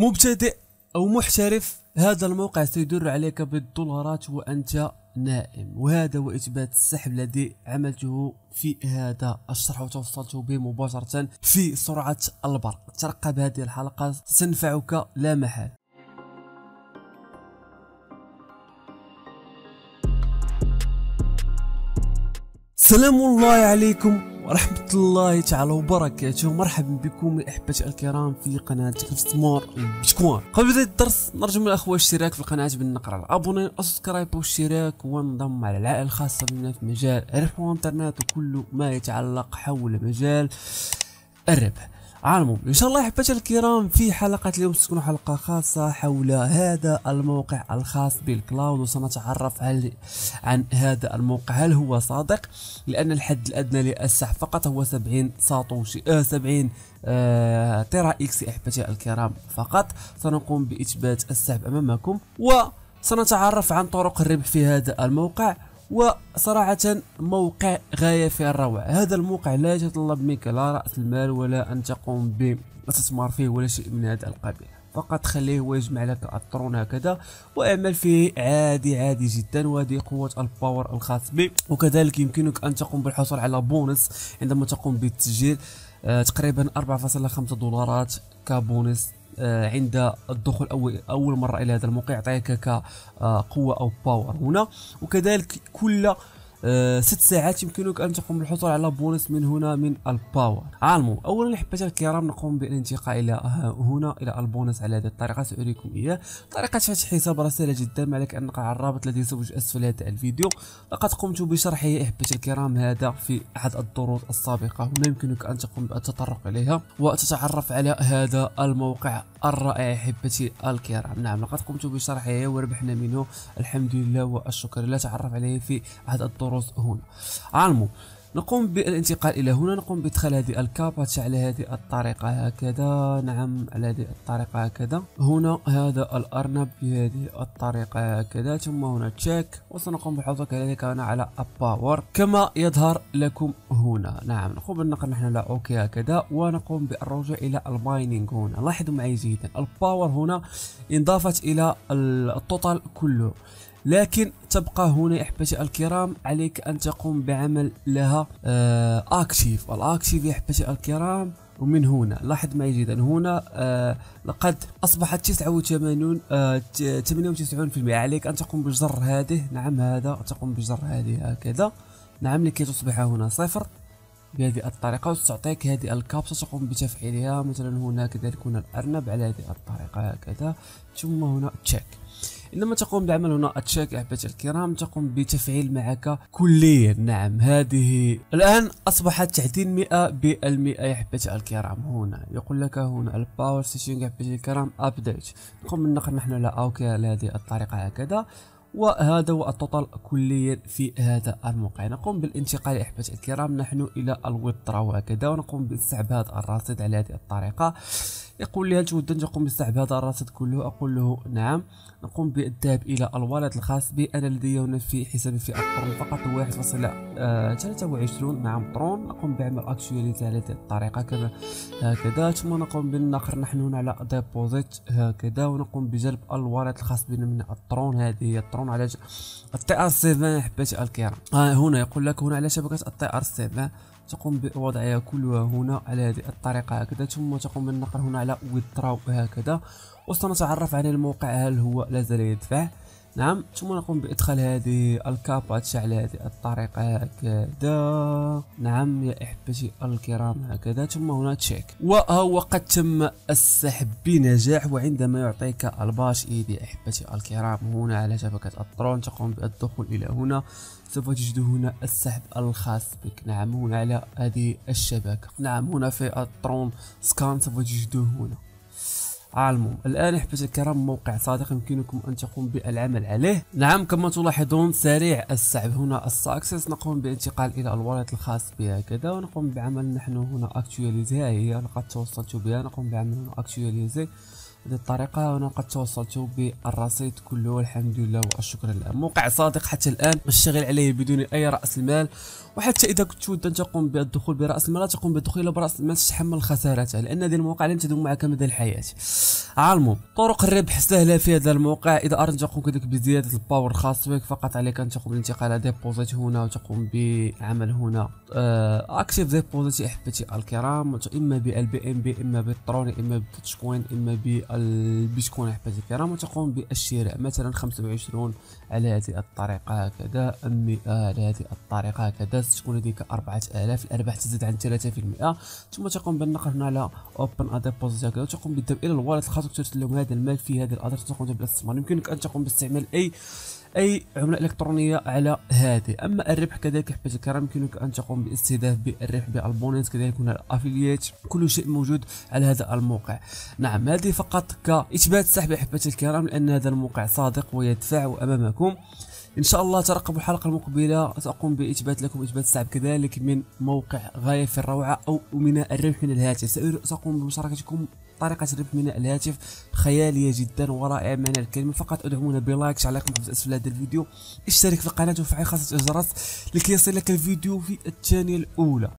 مبتدئ أو محترف هذا الموقع سيدر عليك بالدولارات وأنت نائم وهذا هو إثبات السحب الذي عملته في هذا الشرح وتوصلت به مباشرة في سرعة البرق ترقب هذه الحلقة ستنفعك لا محال سلام الله عليكم ورحمة الله تعالى وبركاته مرحبا بكم أحبة الكرام في قناة كستمور بيتكوين قبل بداية الدرس نرجو من الأخوة الاشتراك في القناة بالنقر على الأبوني والسبسكرايب والاشتراك وانضم على العائلة الخاصة بنا في مجال الربح والإنترنت وكل ما يتعلق حول مجال الربح على ان شاء الله احبتي الكرام في حلقه اليوم ستكون حلقه خاصه حول هذا الموقع الخاص بالكلاود وسنتعرف هل عن هذا الموقع هل هو صادق لان الحد الادنى للسحب فقط هو 70 ساتوشي آه 70 آه تيرا اكس احبتي الكرام فقط سنقوم باثبات السحب امامكم و سنتعرف عن طرق الربح في هذا الموقع وصراحة موقع غاية في الروعة هذا الموقع لا يتطلب منك لا رأس المال ولا أن تقوم بالاستثمار فيه ولا شيء من هذا القبيل فقط خليه ويجمع لك الطرون هكذا واعمل فيه عادي عادي جدا وهذه قوة الباور الخاص به وكذلك يمكنك أن تقوم بالحصول على بونص عندما تقوم بالتسجيل آه، تقريبا 4.5 دولارات كبونص آه، عند الدخول أول, أول مرة إلى هذا الموقع يعطيك كقوة آه، أو باور هنا وكذلك كل آه، ست ساعات يمكنك ان تقوم بالحصول على بونص من هنا من الباور عالمو اولا احبتي الكرام نقوم بالانتقاء الى آه، هنا الى البونص على هذه الطريقه ساريكم اياه طريقه فتح حساب رساله جدا ما عليك ان نقع على الرابط الذي سوف اسفل هذا الفيديو لقد قمت بشرحه احبتي الكرام هذا في احد الدروس السابقه هنا يمكنك ان تقوم بالتطرق اليها وتتعرف على هذا الموقع الرائع احبتي الكرام نعم لقد قمت بشرحه وربحنا منه الحمد لله والشكر لا تعرف عليه في احد الدروس الدروس هنا علمو نقوم بالانتقال الى هنا نقوم بادخال هذه الكاباتش على هذه الطريقه هكذا نعم على هذه الطريقه هكذا هنا هذا الارنب بهذه الطريقه هكذا ثم هنا تشيك وسنقوم بحفظه كذلك هنا على الباور كما يظهر لكم هنا نعم نقوم بالنقل نحن على اوكي هكذا ونقوم بالرجوع الى المايننج هنا لاحظوا معي جيدا الباور هنا انضافت الى التوتال كله لكن تبقى هنا احبتي الكرام عليك ان تقوم بعمل لها آه اكتيف الاكتيف يا احبتي الكرام ومن هنا لاحظ معي جيدا هنا آه لقد اصبحت 89 آه، في المئة عليك ان تقوم بجر هذه نعم هذا تقوم بجر هذه هكذا نعم لكي تصبح هنا صفر بهذه الطريقة وستعطيك هذه الكابسة تقوم بتفعيلها مثلا هنا كذلك هنا الأرنب على هذه الطريقة هكذا ثم هنا تشيك انما تقوم بعمل هنا اتشيك احبتي الكرام تقوم بتفعيل معك كليا نعم هذه الان اصبح التعدين 100 بالمئة يا احبتي الكرام هنا يقول لك هنا الباور سيتينغ احبتي الكرام ابديت نقوم بالنقر نحن على اوكي على الطريقه هكذا وهذا هو التوتال كليا في هذا الموقع نقوم بالانتقال احبتي الكرام نحن الى الويترا وهكذا ونقوم هذا الرصيد على هذه الطريقه يقول لي هل تود ان تقوم بسحب هذا الرصيد كله اقول له نعم نقوم بالذهاب الى الوالد الخاص بي انا لدي هنا في حسابي في القرن فقط 1.23 آه، مع مطرون نقوم بعمل اكشواليتي على هذه الطريقه كما هكذا ثم نقوم بالنقر نحن هنا على ديبوزيت هكذا ونقوم بجلب الوالد الخاص بنا من الترون هذه هي الترون على التي ار 7 احبتي الكرام هنا يقول لك هنا على شبكه التي ار 7 تقوم بوضعها كلها هنا على هذه الطريقة هكذا ثم تقوم بالنقر هنا على withdraw هكذا وسنتعرف على الموقع هل هو لازال يدفع نعم ثم نقوم بادخال هذه الكابات على هذه الطريقه هكذا نعم يا احبتي الكرام هكذا ثم هنا تشيك وهو قد تم السحب بنجاح وعندما يعطيك الباش ايدي احبتي الكرام هنا على شبكه الترون تقوم بالدخول الى هنا سوف تجد هنا السحب الخاص بك نعم هنا على هذه الشبكه نعم هنا في الترون سكان سوف تجده هنا المهم الآن احبس الكرام موقع صادق يمكنكم أن تقوم بالعمل عليه نعم كما تلاحظون سريع السحب هنا الساكسس نقوم بانتقال إلى الوالد الخاص كذا ونقوم بعمل نحن هنا اكتواليزي هي لقد توصلت بها نقوم بعمل هنا اكتواليزي بهذه الطريقة أنا قد توصلت بالرصيد كله والحمد لله والشكر لله موقع صادق حتى الآن أشتغل عليه بدون أي رأس المال وحتى إذا كنت تود أن تقوم بالدخول برأس المال لا تقوم بالدخول برأس المال تتحمل خسارتها لأن هذه المواقع لن تدوم معك مدى الحياة علمو طرق الربح سهلة في هذا الموقع إذا أردت تقوم كذلك بزيادة الباور الخاص بك فقط عليك أن تقوم بالانتقال ديبوزيت هنا وتقوم بعمل هنا أكتيف آه، ديبوزيت أحبتي الكرام إما بالبي إم بي إما بالترون إما بالتشكوين إما بال البيتكوين احبتي الكرام وتقوم بالشراء مثلا 25 على هذه الطريقه هكذا 100 على هذه الطريقه هكذا تكون لديك 4000 الارباح تزيد عن 3% ثم تقوم بالنقر هنا على اوبن ا هكذا وتقوم بالذهاب الى الوالد الخاص وترسل لهم هذا المال في هذه الادرس تقوم بالاستثمار يمكنك ان تقوم باستعمال اي أي عملة إلكترونية على هذه أما الربح كذلك حبيت الكرام يمكنك أن تقوم باستهداف بالربح بالبوننس كذلك هنا الأفليات كل شيء موجود على هذا الموقع نعم هذه فقط كإثبات سحب أحبتي الكرام لأن هذا الموقع صادق ويدفع أمامكم ان شاء الله ترقبوا الحلقه المقبله ساقوم باثبات لكم اثبات السحب كذلك من موقع غايه في الروعه او من الربح من الهاتف ساقوم بمشاركتكم طريقه ربح من الهاتف خياليه جدا ورائعة معنى الكلمه فقط ادعمونا بلايك تعليق محبوس اسفل هذا الفيديو اشترك في القناه وفعل خاصه الجرس لكي يصلك الفيديو في الثانيه الاولى